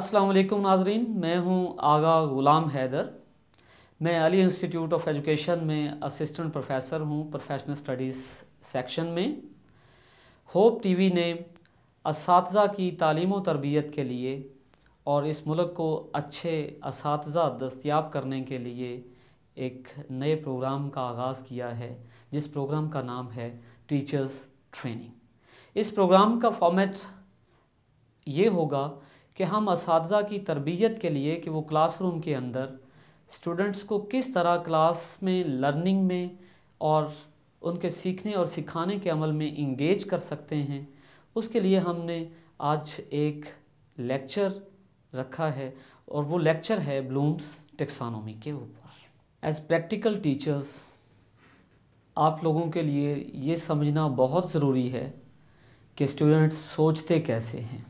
असलम नाजरीन मैं हूं आगा ग़ुलाम हैदर मैं अली इंस्टीट्यूट ऑफ एजुकेशन में असिस्टेंट प्रोफेसर हूं प्रोफेशनल स्टडीज़ सेक्शन में होप टीवी ने इस की तालीम तरबियत के लिए और इस मुल्क को अच्छे इस दस्तियाब करने के लिए एक नए प्रोग्राम का आगाज़ किया है जिस प्रोग्राम का नाम है टीचर्स ट्रेनिंग इस प्रोग्राम का फॉर्मेट ये होगा कि हम इस की तरबियत के लिए कि वो क्लासरूम के अंदर स्टूडेंट्स को किस तरह क्लास में लर्निंग में और उनके सीखने और सिखाने के अमल में इंगेज कर सकते हैं उसके लिए हमने आज एक लेक्चर रखा है और वो लेक्चर है ब्लूम्स टेक्सानोमी के ऊपर एज प्रैक्टिकल टीचर्स आप लोगों के लिए ये समझना बहुत ज़रूरी है कि स्टूडेंट्स सोचते कैसे हैं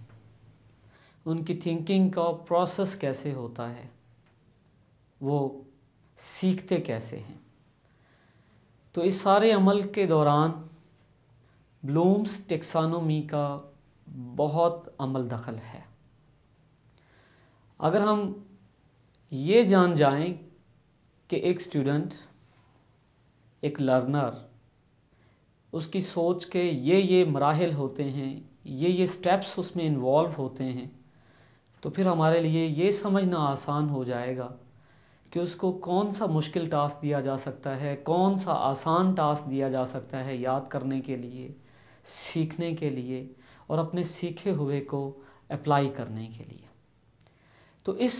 उनकी थिंकिंग का प्रोसेस कैसे होता है वो सीखते कैसे हैं तो इस सारे अमल के दौरान ब्लूम्स टेक्सानोमी का बहुत अमल दखल है अगर हम ये जान जाएं कि एक स्टूडेंट एक लर्नर उसकी सोच के ये ये मराहल होते हैं ये ये स्टेप्स उसमें इन्वॉल्व होते हैं तो फिर हमारे लिए ये समझना आसान हो जाएगा कि उसको कौन सा मुश्किल टास्क दिया जा सकता है कौन सा आसान टास्क दिया जा सकता है याद करने के लिए सीखने के लिए और अपने सीखे हुए को अप्लाई करने के लिए तो इस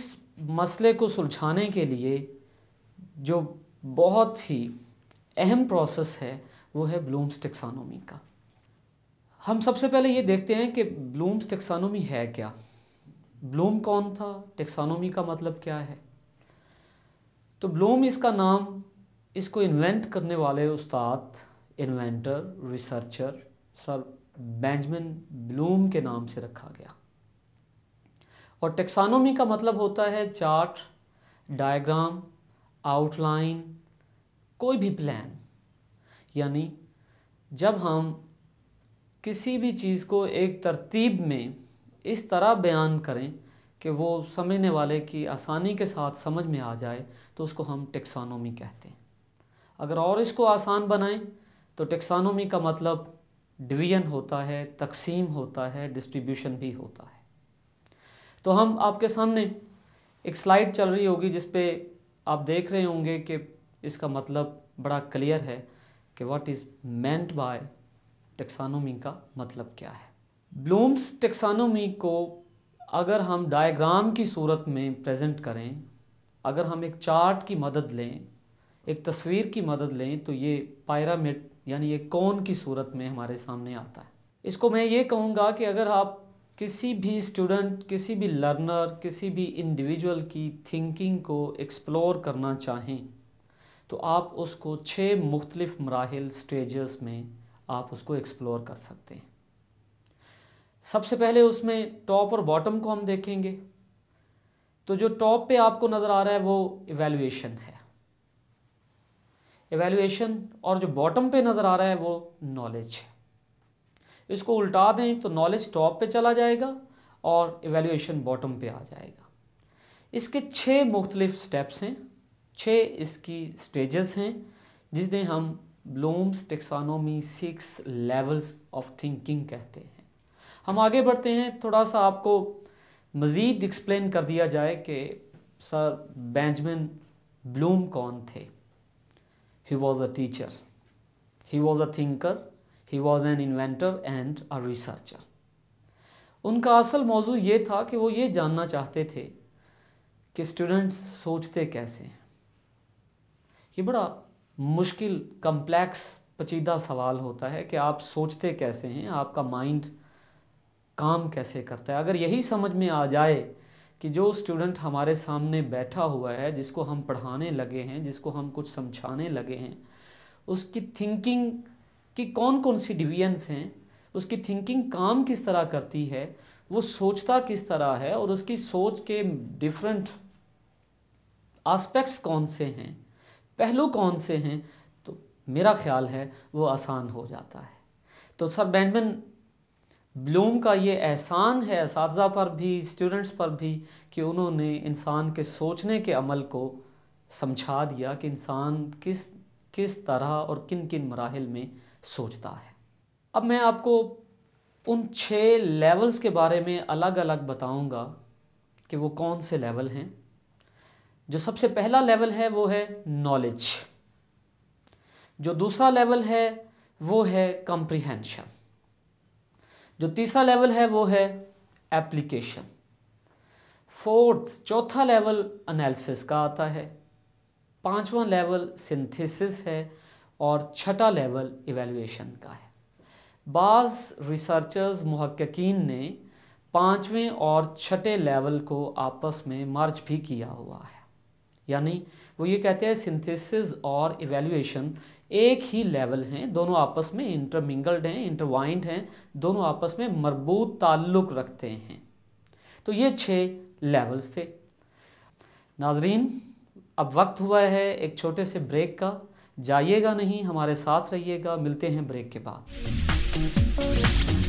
मसले को सुलझाने के लिए जो बहुत ही अहम प्रोसेस है वो है ब्लूम्स टेक्सानोमी का हम सबसे पहले ये देखते हैं कि ब्लूम्स टेक्सानोमी है क्या ब्लूम कौन था टेक्सानोमी का मतलब क्या है तो ब्लूम इसका नाम इसको इन्वेंट करने वाले उस्ताद inventor researcher sir Benjamin Bloom के नाम से रखा गया और टेक्सानोमी का मतलब होता है चार्ट डायग्राम आउटलाइन कोई भी प्लान यानी जब हम किसी भी चीज़ को एक तरतीब में इस तरह बयान करें कि वो समझने वाले की आसानी के साथ समझ में आ जाए तो उसको हम टेक्सानोमी कहते हैं अगर और इसको आसान बनाएं तो टेक्सानोमी का मतलब डिवीजन होता है तकसीम होता है डिस्ट्रीब्यूशन भी होता है तो हम आपके सामने एक स्लाइड चल रही होगी जिस पे आप देख रहे होंगे कि इसका मतलब बड़ा क्लियर है कि what is meant by taxonomy का मतलब क्या है ब्लूम्स टेक्सानोमी को अगर हम डायग्राम की सूरत में प्रेजेंट करें अगर हम एक चार्ट की मदद लें एक तस्वीर की मदद लें तो ये पायरामिड यानी ये कौन की सूरत में हमारे सामने आता है इसको मैं ये कहूँगा कि अगर आप किसी भी स्टूडेंट किसी भी लर्नर किसी भी इंडिविजुअल की थिंकिंग को एक्सप्लोर करना चाहें तो आप उसको छः मुख्तलिफ़ मराहल स्टेजेस में आप उसको एक्सप्लोर कर सकते हैं सबसे पहले उसमें टॉप और बॉटम को हम देखेंगे तो जो टॉप पे आपको नज़र आ रहा है वो इवेल्युएशन है इवेल्युएशन और जो बॉटम पे नज़र आ रहा है वो नॉलेज है इसको उल्टा दें तो नॉलेज टॉप पे चला जाएगा और इवेल्युएशन बॉटम पे आ जाएगा इसके छः मुख्तलिफ स्टेप्स हैं छः इसकी स्टेजेस हैं जिसने हम Bloom's taxonomy six levels of thinking कहते हैं हम आगे बढ़ते हैं थोड़ा सा आपको मज़ीद एक्सप्लेन कर दिया जाए कि सर बेंजमिन ब्लूम कौन थे he was a teacher he was a thinker he was an inventor and a researcher उनका असल मौजू ये था कि वो ये जानना चाहते थे कि स्टूडेंट्स सोचते कैसे हैं ये बड़ा मुश्किल कम्प्लेक्स पचीदा सवाल होता है कि आप सोचते कैसे हैं आपका माइंड काम कैसे करता है अगर यही समझ में आ जाए कि जो स्टूडेंट हमारे सामने बैठा हुआ है जिसको हम पढ़ाने लगे हैं जिसको हम कुछ समझाने लगे हैं उसकी थिंकिंग की कौन कौन सी डिवीजन्स हैं उसकी थिंकिंग काम किस तरह करती है वो सोचता किस तरह है और उसकी सोच के डिफरेंट आस्पेक्ट्स कौन से हैं पहलू कौन से हैं तो मेरा ख्याल है वो आसान हो जाता है तो सर बैंडमैन ब्लूम का ये एहसान है इस पर भी स्टूडेंट्स पर भी कि उन्होंने इंसान के सोचने के अमल को समझा दिया कि इंसान किस किस तरह और किन किन मराहल में सोचता है अब मैं आपको उन छः लेवल्स के बारे में अलग अलग बताऊंगा कि वो कौन से लेवल हैं जो सबसे पहला लेवल है वो है नॉलेज जो दूसरा लेवल है वो है कंप्रिहेंशन जो तीसरा लेवल है वो है एप्लीकेशन फोर्थ चौथा लेवल एनालिसिस का आता है पांचवा लेवल सिंथेसिस है और छठा लेवल इवेलुएशन का है बाज़ रिसर्चर्स मुहक्कीन ने पाँचवें और छठे लेवल को आपस में मर्ज भी किया हुआ है यानी वो ये कहते हैं सिंथेसिस और इवेल्युएशन एक ही लेवल हैं दोनों आपस में इंटरमिंगल्ड हैं इंटरवाइंड हैं दोनों आपस में मरबूत ताल्लुक़ रखते हैं तो ये छः लेवल्स थे नाजरीन अब वक्त हुआ है एक छोटे से ब्रेक का जाइएगा नहीं हमारे साथ रहिएगा मिलते हैं ब्रेक के बाद